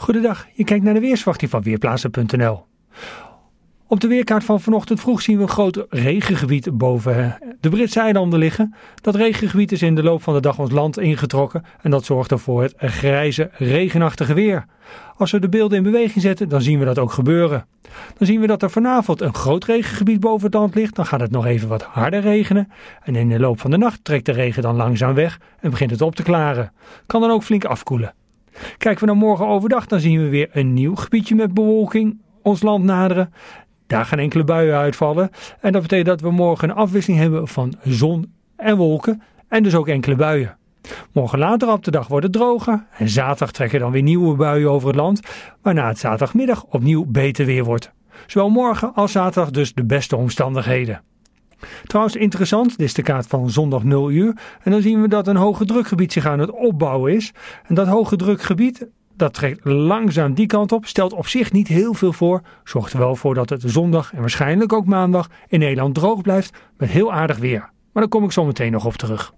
Goedendag, je kijkt naar de weerswachting van Weerplaatsen.nl. Op de weerkaart van vanochtend vroeg zien we een groot regengebied boven eh, de Britse eilanden liggen. Dat regengebied is in de loop van de dag ons land ingetrokken en dat zorgt ervoor het grijze, regenachtige weer. Als we de beelden in beweging zetten, dan zien we dat ook gebeuren. Dan zien we dat er vanavond een groot regengebied boven het land ligt, dan gaat het nog even wat harder regenen. En in de loop van de nacht trekt de regen dan langzaam weg en begint het op te klaren. Kan dan ook flink afkoelen. Kijken we naar morgen overdag, dan zien we weer een nieuw gebiedje met bewolking ons land naderen. Daar gaan enkele buien uitvallen. En dat betekent dat we morgen een afwisseling hebben van zon en wolken. En dus ook enkele buien. Morgen later op de dag wordt het droger. En zaterdag trekken dan weer nieuwe buien over het land. Waarna het zaterdagmiddag opnieuw beter weer wordt. Zowel morgen als zaterdag dus de beste omstandigheden. Trouwens, interessant, dit is de kaart van zondag 0 uur. En dan zien we dat een hoge drukgebied zich aan het opbouwen is. En dat hoge drukgebied, dat trekt langzaam die kant op, stelt op zich niet heel veel voor. Zorgt er wel voor dat het zondag en waarschijnlijk ook maandag in Nederland droog blijft met heel aardig weer. Maar daar kom ik zo meteen nog op terug.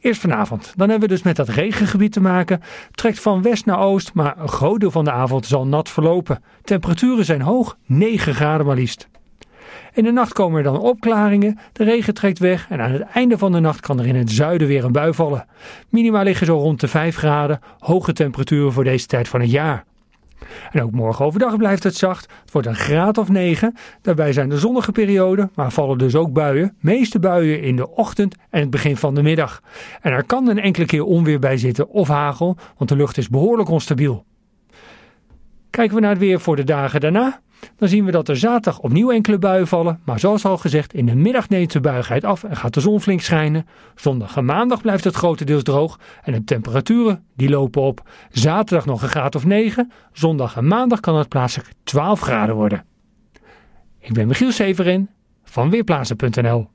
Eerst vanavond. Dan hebben we dus met dat regengebied te maken. Trekt van west naar oost, maar een groot deel van de avond zal nat verlopen. Temperaturen zijn hoog, 9 graden maar liefst. In de nacht komen er dan opklaringen, de regen trekt weg en aan het einde van de nacht kan er in het zuiden weer een bui vallen. Minima liggen zo rond de 5 graden, hoge temperaturen voor deze tijd van het jaar. En ook morgen overdag blijft het zacht. Het wordt een graad of 9. Daarbij zijn er zonnige perioden, maar vallen dus ook buien. Meeste buien in de ochtend en het begin van de middag. En er kan een enkele keer onweer bij zitten of hagel, want de lucht is behoorlijk onstabiel. Kijken we naar het weer voor de dagen daarna dan zien we dat er zaterdag opnieuw enkele buien vallen. Maar zoals al gezegd, in de middag neemt de buigheid af en gaat de zon flink schijnen. Zondag en maandag blijft het grotendeels droog en de temperaturen die lopen op. Zaterdag nog een graad of 9, zondag en maandag kan het plaatselijk 12 graden worden. Ik ben Michiel Severin van Weerplaatsen.nl